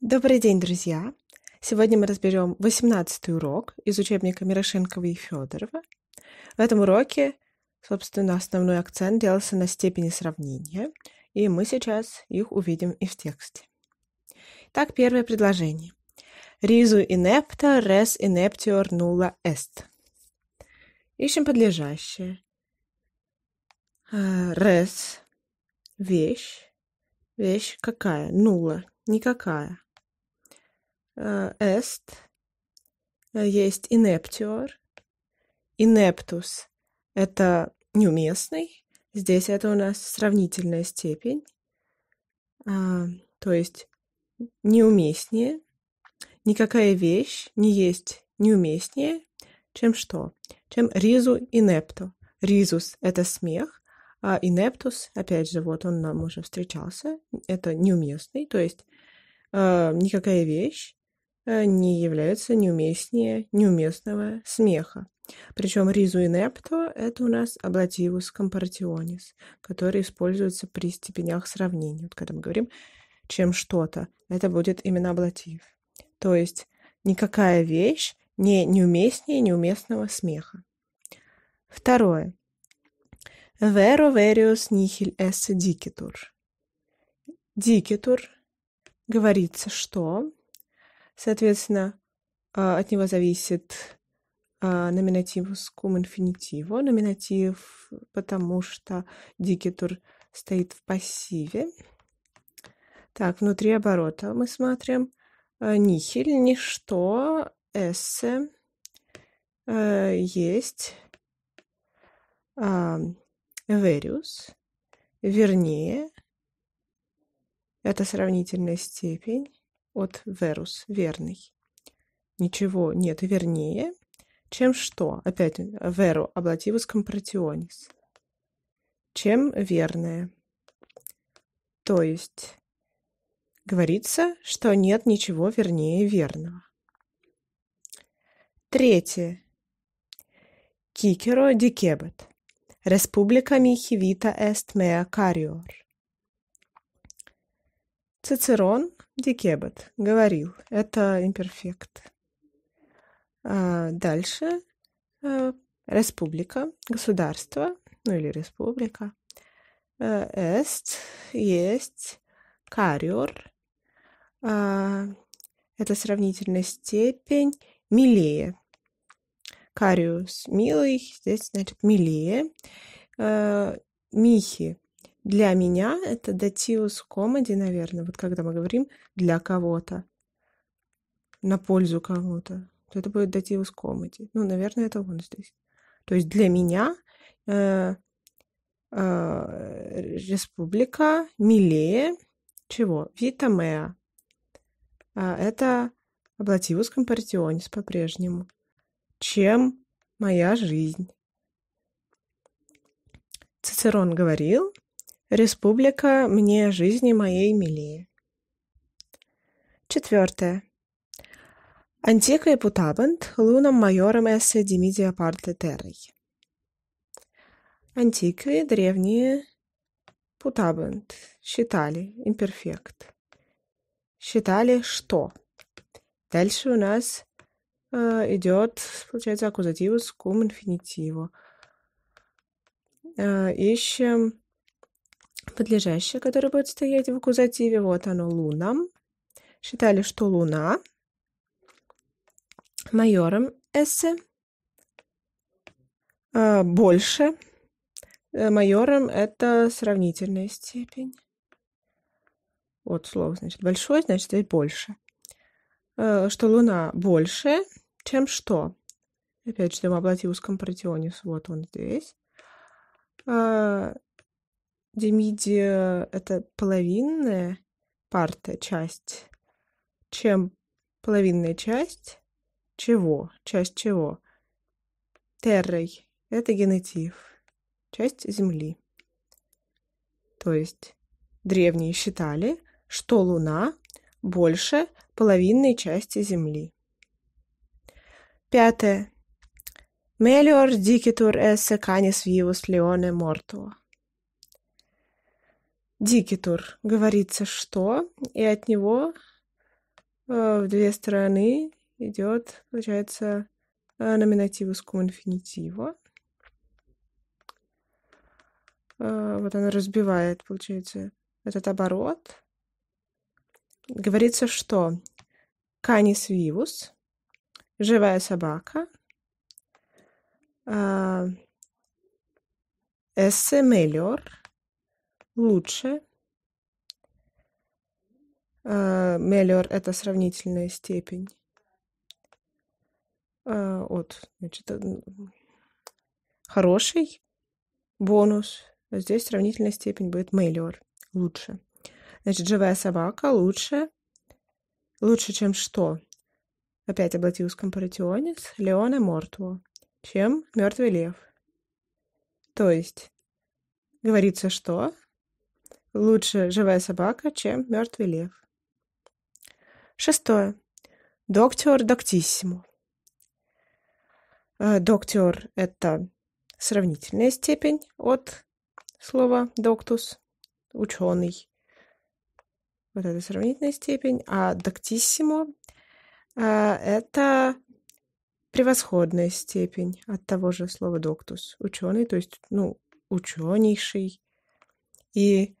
Добрый день, друзья! Сегодня мы разберем 18 урок из учебника Мирошенкова и Федорова. В этом уроке, собственно, основной акцент делался на степени сравнения, и мы сейчас их увидим и в тексте. Так, первое предложение. Ризу инепта рес инептиор нула эст. Ищем подлежащее. А, рес – вещь. Вещь какая? Нула – никакая. Э, эст, э, есть инептиор, инептус — это неуместный, здесь это у нас сравнительная степень, а, то есть неуместнее, никакая вещь не есть неуместнее, чем что? Чем ризу инепто. Ризус — это смех, а инептус, опять же, вот он нам уже встречался, это неуместный, то есть э, никакая вещь Э, не является неуместнее неуместного смеха. Причем ризу инепто – это у нас облативус компартионис, который используется при степенях сравнения. Вот когда мы говорим «чем что-то», это будет именно облатив. То есть никакая вещь не неуместнее неуместного смеха. Второе. Веро verius nihil esse dicitur. Dicitur говорится, что Соответственно, а, от него зависит а, номинатив с кум infinitivo, номинатив, потому что дикитур стоит в пассиве. Так, внутри оборота мы смотрим. А, Нихель, ничто, эссе, есть, вериус, вернее, это сравнительная степень, от «верус» — «верный». Ничего нет вернее, чем что? Опять э, «веру» — «облативус компратионис». Чем верное. То есть говорится, что нет ничего вернее верного. Третье. Кикеро дикебет. Республика михивита эст меа кариор. Цицерон Дикебет говорил, это имперфект. А дальше э, республика, государство, ну или республика. Э, эст, есть, кариор. А, это сравнительная степень милее. Кариус милый, здесь значит милее. Э, михи для меня это датиус комоди, наверное, вот когда мы говорим для кого-то, на пользу кому-то, то это будет датиус комоди. Ну, наверное, это он здесь. То есть для меня э, э, республика милее чего? Витамеа. это облативус компартионис по-прежнему. Чем моя жизнь? Цицерон говорил, Республика мне жизни моей милее. Четвертое. Антика и путабант лунам майором эссе димидия парте террой. Антиквы, древние, путабант, считали, имперфект. Считали что? Дальше у нас э, идет, получается, аккузативус кум инфинитиву. Э, ищем подлежащее, которое будет стоять в аккузативе. Вот оно, луна. Считали, что луна. Майором эссе а, больше. Э, майором это сравнительная степень. Вот слово, значит, большое значит, и больше. Э, что Луна больше, чем что? Опять же, в Латиусском протионис. Вот он здесь. А, Демиди — это половинная парта, часть. Чем половинная часть? Чего? Часть чего? Террой — это генетив, часть Земли. То есть древние считали, что Луна больше половинной части Земли. Пятое. Мелиор дикитур эссе канис вивус леоне мортуо. Дикитур. Говорится «что», и от него э, в две стороны идет, получается, э, номинативус кум инфинитива. Э, вот она разбивает, получается, этот оборот. Говорится, что канис вивус, живая собака, э, эссе мелиор – лучше. Э, мелиор – это сравнительная степень. Э, От, значит, хороший бонус. А здесь сравнительная степень будет мелиор – лучше. Значит, живая собака лучше. Лучше, чем что? Опять облатиус компаратионис, леона мортуо, чем мертвый лев. То есть говорится, что Лучше живая собака, чем мертвый лев. Шестое. Доктор доктиссимо. Э, Доктор – это сравнительная степень от слова доктус, ученый. Вот это сравнительная степень. А доктиссимо э, – это превосходная степень от того же слова доктус, ученый, то есть, ну, ученейший. И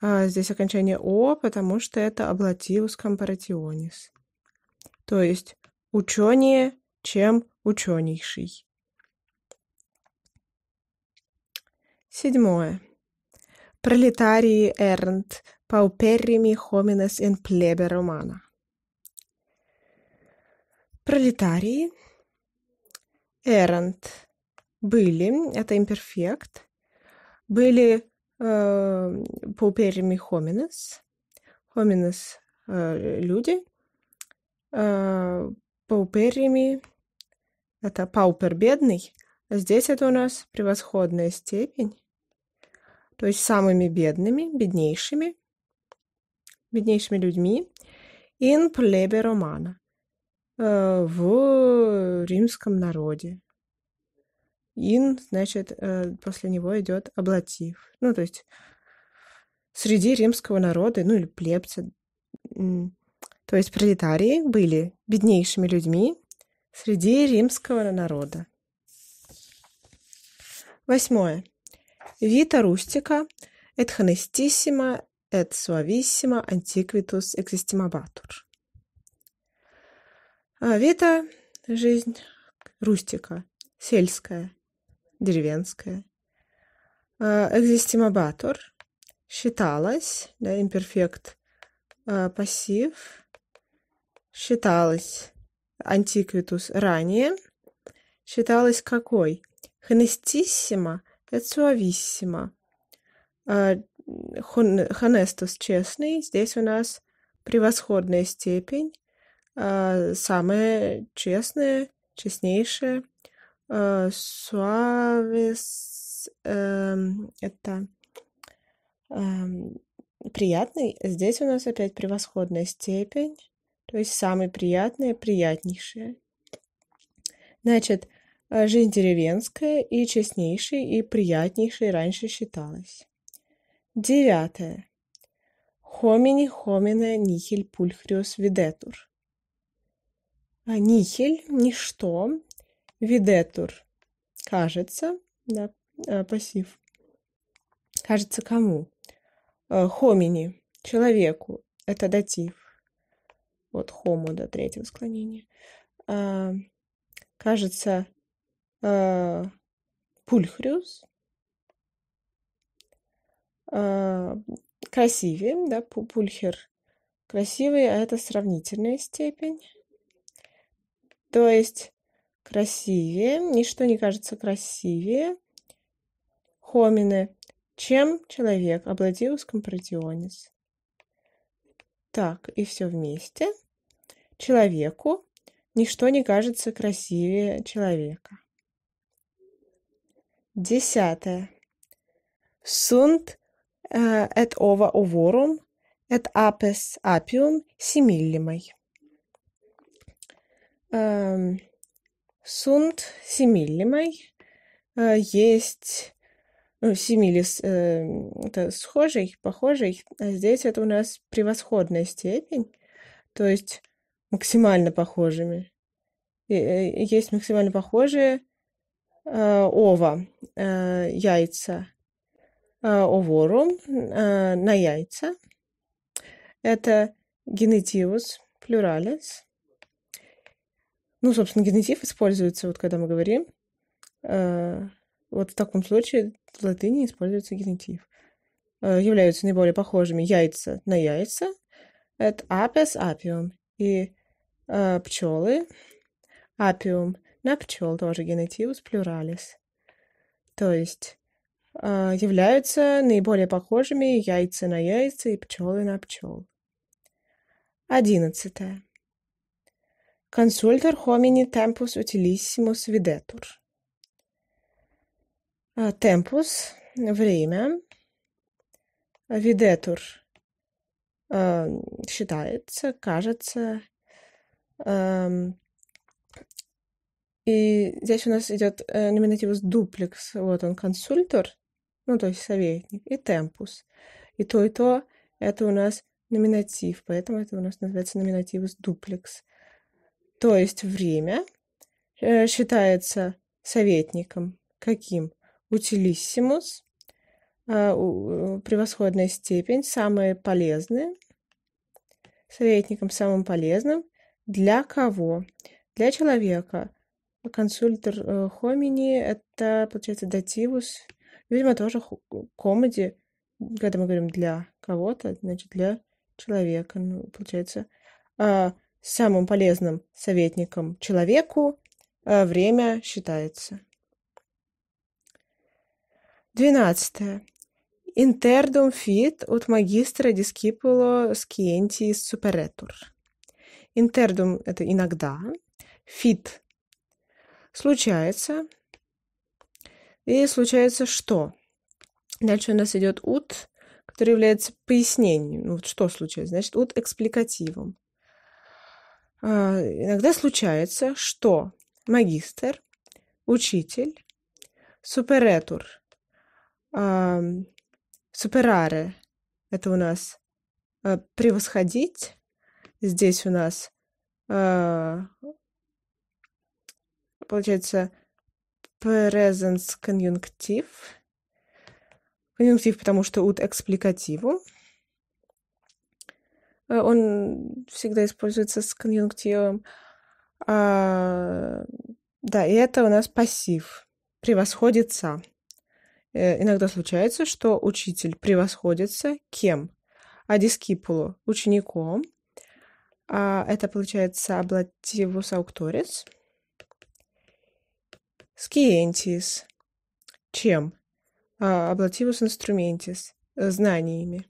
а здесь окончание «о», потому что это «облатиус comparationis», то есть «ученее, чем ученейший». Седьмое. Пролетарии эрнт пауперрими хоминес ин plebe romana. Пролетарии эрнт были, это имперфект, были пауперими хоминес. Хоминес – люди. Э, пауперими – это паупер – бедный. Здесь это у нас превосходная степень. То есть самыми бедными, беднейшими, беднейшими людьми. In plebe romana э, – в римском народе. Ин, значит, э, после него идет облатив. Ну, то есть среди римского народа, ну или плебца, то есть пролетарии были беднейшими людьми среди римского народа. Восьмое. Vita rustica et honestissima et suavissima antiquitus existimabatur. А, Вита жизнь, рустика, сельская, деревенская. А, Экзистимабатор считалось, да, имперфект а, пассив, считалось антиквитус ранее, считалось какой? Хонестиссимо, эцуависсимо. А, Хонестус честный, здесь у нас превосходная степень, самая честная, честнейшая. Э, суавес эм, это эм, приятный. Здесь у нас опять превосходная степень. То есть самый приятный, приятнейшее. Значит, э, жизнь деревенская и честнейшей, и приятнейшей раньше считалась. Девятое. Хомини хомина нихель пульхриус видетур. А нихель – ничто, Видетур. Кажется, да, а, пассив. Кажется кому? Э, хомини, человеку. Это датив. Вот хому до третьего склонения. А, кажется, э, пульхрюс. А, красивее, да, пульхер. Красивый, а это сравнительная степень. То есть красивее, ничто не кажется красивее хомины, чем человек, обладиус компрадионис. Так, и все вместе. Человеку ничто не кажется красивее человека. Десятое. сунт э, et ova ovorum et apes apium simillimai. Эм, Сунд семиллимой. Э, есть ну, э, симилис э, это схожий, похожий, а здесь это у нас превосходная степень, то есть максимально похожими. Э, есть максимально похожие ова, яйца, э, оворум на яйца. Это генетивус плюралис, ну, собственно, генетив используется, вот когда мы говорим. Э, вот в таком случае в латыни используется генетив. Э, являются наиболее похожими яйца на яйца. Это апес apium И э, пчелы apium на пчел тоже генетивус плюралис. То есть э, являются наиболее похожими яйца на яйца и пчелы на пчел. Одиннадцатое. Consulter хомини темпус utilissimus видетур. Темпус время. Видетур а, считается, кажется. И здесь у нас идет э, номинативус дуплекс. Вот он, консультор, ну, то есть советник, и темпус. И то, и то это у нас номинатив, поэтому это у нас называется номинативус дуплекс. То есть время э, считается советником каким? Утилиссимус, а, превосходная степень, самые полезные, советником самым полезным для кого? Для человека. Консультер э, хомини – это, получается, дативус. Видимо, тоже комеди, когда мы говорим «для кого-то», значит, для человека. Ну, получается, а, самым полезным советником человеку э, время считается. Двенадцатое. Интердум фит от магистра дискиполо scientis superretur. Интердум – это иногда, фит случается, и случается что? Дальше у нас идет ut, который является пояснением. Ну, вот что случается Значит, ut экспликативом. А, иногда случается, что магистр, учитель, суперетур, супераре – это у нас э, превосходить. Здесь у нас э, получается presence конъюнктив. Конъюнктив, потому что ут экспликативу – Э, он всегда используется с конъюнктивом. А, да, и это у нас пассив. Превосходится. Э, иногда случается, что учитель превосходится кем? а Адискипулу, учеником. А это получается облативус аукторис. Скиентис. Чем? Облативус а, инструментис. Знаниями.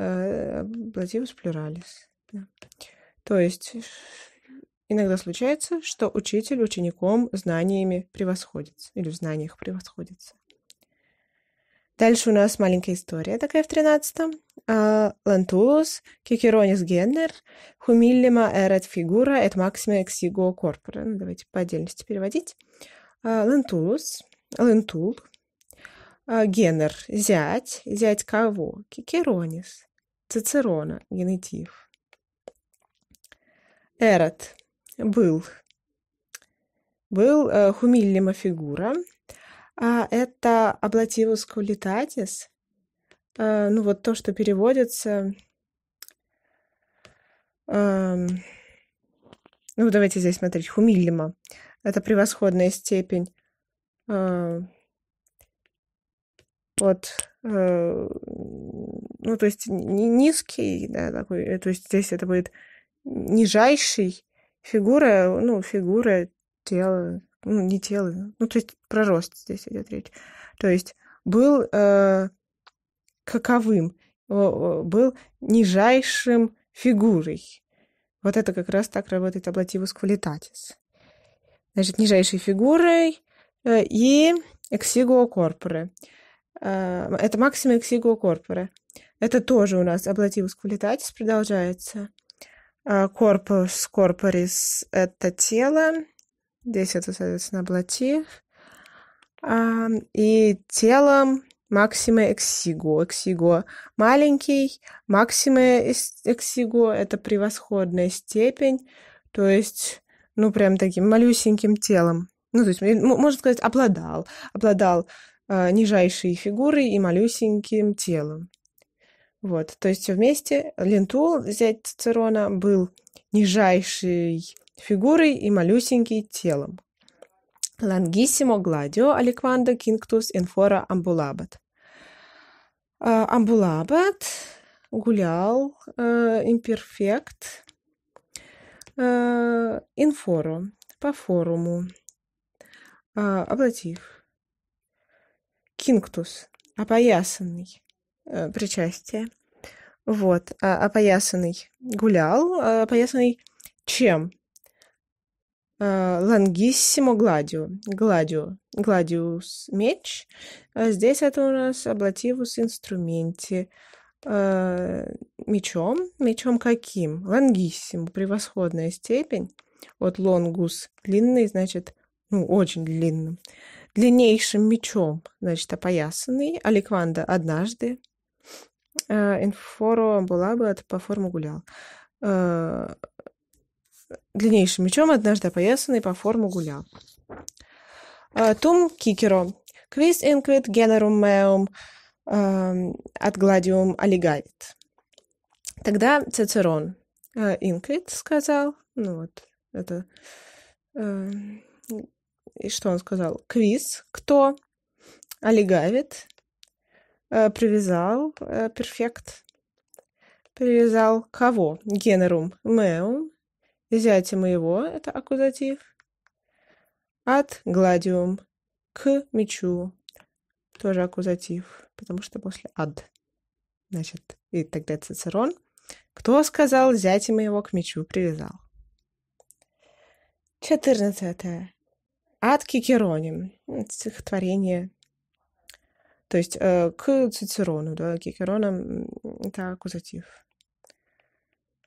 Э, Плативус плюралис. То есть иногда случается, что учитель учеником знаниями превосходится или в знаниях превосходится. Дальше у нас маленькая история такая в тринадцатом. А, Лантулус, кикеронис геннер, хумиллима эрет фигура, эт максима эксиго корпора. Ну, давайте по отдельности переводить. А, Лантулус, лентул, а, геннер, зять, зять кого? Кикеронис. Цицерона, Генетиев. Эрот был. Был э, хумиллима фигура. А это облативус кулитатис. Э, ну вот то, что переводится... Э, ну давайте здесь смотреть. Хумиллима. Это превосходная степень э, вот. Э, ну, то есть не низкий, да, такой, э, то есть здесь это будет нижайший. Фигура, ну, фигура, тело, ну, не тело, ну, то есть про рост здесь идет речь. То есть был э, каковым, был нижайшим фигурой. Вот это как раз так работает облативус квалитатис. Значит, нижайшей фигурой э, и эксиго корпоре. Эм, это максима эксиго корпора. Это тоже у нас облативус квалитатис продолжается. А, Корпус корпорис – это тело. Здесь это, соответственно, облатив. И телом максима эксиго. Эксиго – маленький. Максима эксиго – это превосходная степень. То есть, ну, прям таким малюсеньким телом. Ну, то есть, можно сказать, обладал. Обладал а, нижайшей фигурой и малюсеньким телом. Вот, то есть все вместе Лентул, взять Цицерона, был нижайшей фигурой и малюсенький телом. Лангиссимо гладио аликванда кинктус инфора амбулабат. Амбулабат гулял э, имперфект э, по форуму, э, облатив кинктус, опоясанный, э, причастие. Вот, а опоясанный гулял, а опоясанный чем? Э, лангиссимо гладио, гладио, гладиус меч. А здесь это у нас облативус инструменте. Э, мечом, мечом каким? Лангиссимо, превосходная степень. вот лонгус длинный, значит, ну, очень длинным длиннейшим мечом, значит, опоясанный, Аликванда однажды, э, Инфоро была бы, по форму гулял. Э, длиннейшим мечом однажды опоясанный по форму гулял. Э, тум кикеро. Квис инквит генерум меум от эм, гладиум олигавит. Тогда Цицерон инквит сказал, ну вот, это эм, и что он сказал? Квиз. Кто? Олигавит. Э, привязал. Э, перфект. Привязал кого? Генерум меум. Зятя моего. Это аккузатив. От гладиум. К мечу. Тоже аккузатив. Потому что после ад. Значит, и тогда Цицерон. Кто сказал, зятя моего к мечу привязал? Четырнадцатое. Ад Кикероне. Стихотворение то есть э, к Цицерону, да, Кикерона это аккузатив.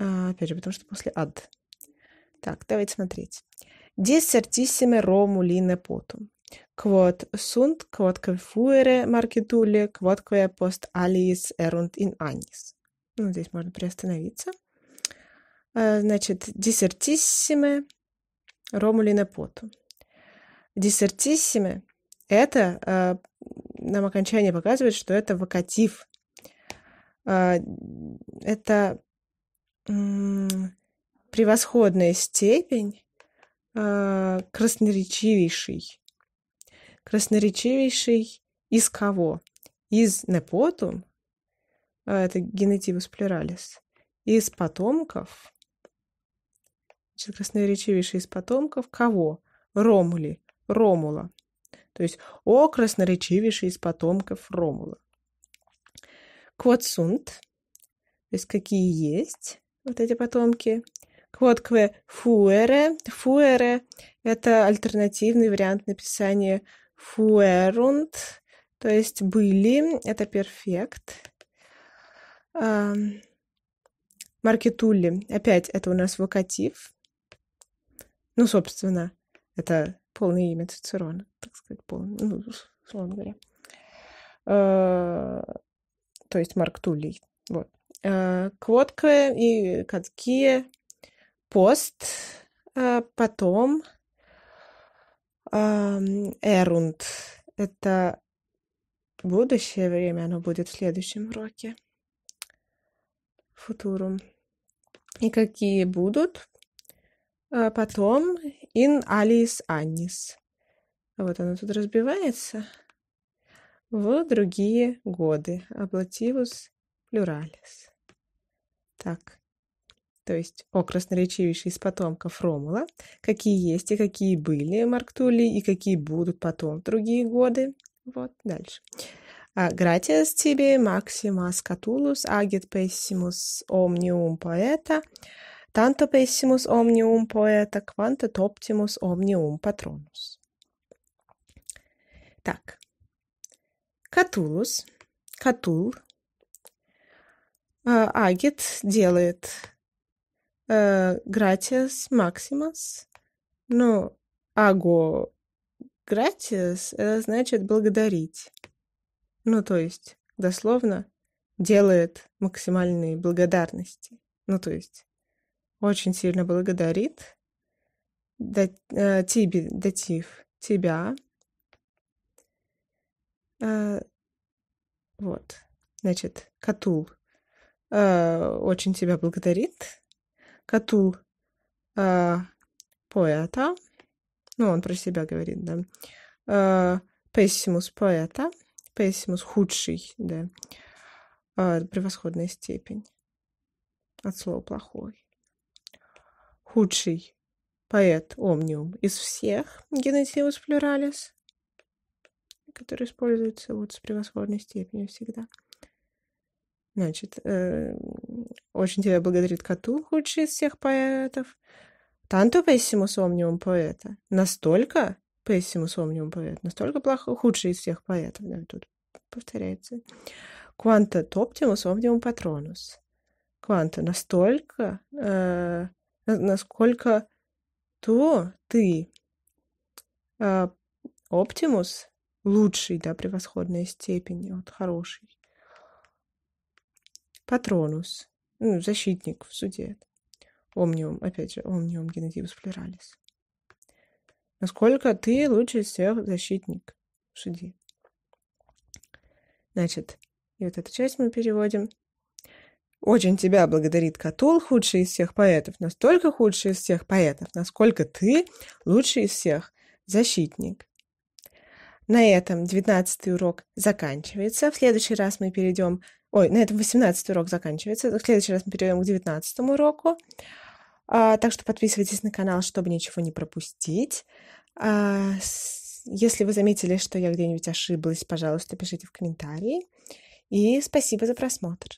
А, опять же, потому что после ад. Так, давайте смотреть. Де сертиссиме ромулине потум. сунт квот quodque маркетуле квот quodque post алис erunt ин анис Ну, здесь можно приостановиться. Э, значит, диссертиссиме ромулине потум диссертиссиме — это а, нам окончание показывает, что это вокатив. А, это превосходная степень а, красноречивейший. Красноречивейший из кого? Из непотум, это генетивус плюралис, из потомков, значит, красноречивейший из потомков кого? Ромули, Ромула, то есть о красноречивейший из потомков Ромула. Квотсунт, то есть какие есть вот эти потомки. Квоткве фуэре. Фуэре – это альтернативный вариант написания фуэрунд, то есть были, это перфект. Маркетулли, опять это у нас вокатив. Ну, собственно, это полное имя Цицерона, так сказать, полное, ну, условно говоря. А, то есть Марк Тулей. Вот. А, Квотка и Кацкия, пост, а потом Эрунд. Это будущее время, оно будет в следующем уроке. Футурум. И какие будут? Потом In aliis annis. Вот оно тут разбивается. В другие годы. Облативус плюралис. Так. То есть о красноречивейший из потомков Ромула, какие есть и какие были Марктули и какие будут потом в другие годы. Вот, дальше. Gratias «А, тебе, maximas catulus agit pessimus Омниум поэта tanto pessimus omnium poeta, quanto optimus omnium patronus. Так. Катулус, Катул, Агит делает э, Гратиас Максимас, ну, Аго Гратиас э, значит благодарить. Ну, то есть, дословно, делает максимальные благодарности. Ну, то есть, очень сильно благодарит да, э, тебе, датив, тебя. Э, вот, значит, Катул э, очень тебя благодарит. Катул э, поэта, ну, он про себя говорит, да. Э, пессимус поэта, пессимус худший, да, э, превосходная степень от слова плохой худший поэт Омниум из всех генетивус плюралис, который используется вот с превосходной степенью всегда. Значит, э, очень тебя благодарит Кату, худший из всех поэтов. Танто пессимус омниум поэта. Настолько пессимус омниум поэт, настолько плохо, худший из всех поэтов, да, тут повторяется. Кванта топтимус омниум патронус. Кванта настолько э, Э, насколько то ты а, оптимус лучший да, превосходной степени, вот хороший. Патронус, ну, защитник в суде. Омниум, опять же, омниум генетивус плюралис. Насколько ты лучше всех защитник в суде. Значит, и вот эту часть мы переводим – очень тебя благодарит Катул, худший из всех поэтов, настолько худший из всех поэтов, насколько ты лучший из всех защитник. На этом 19 урок заканчивается. В следующий раз мы перейдем... Ой, на этом 18 урок заканчивается. В следующий раз мы перейдем к 19 уроку. А, так что подписывайтесь на канал, чтобы ничего не пропустить. А, если вы заметили, что я где-нибудь ошиблась, пожалуйста, пишите в комментарии. И спасибо за просмотр.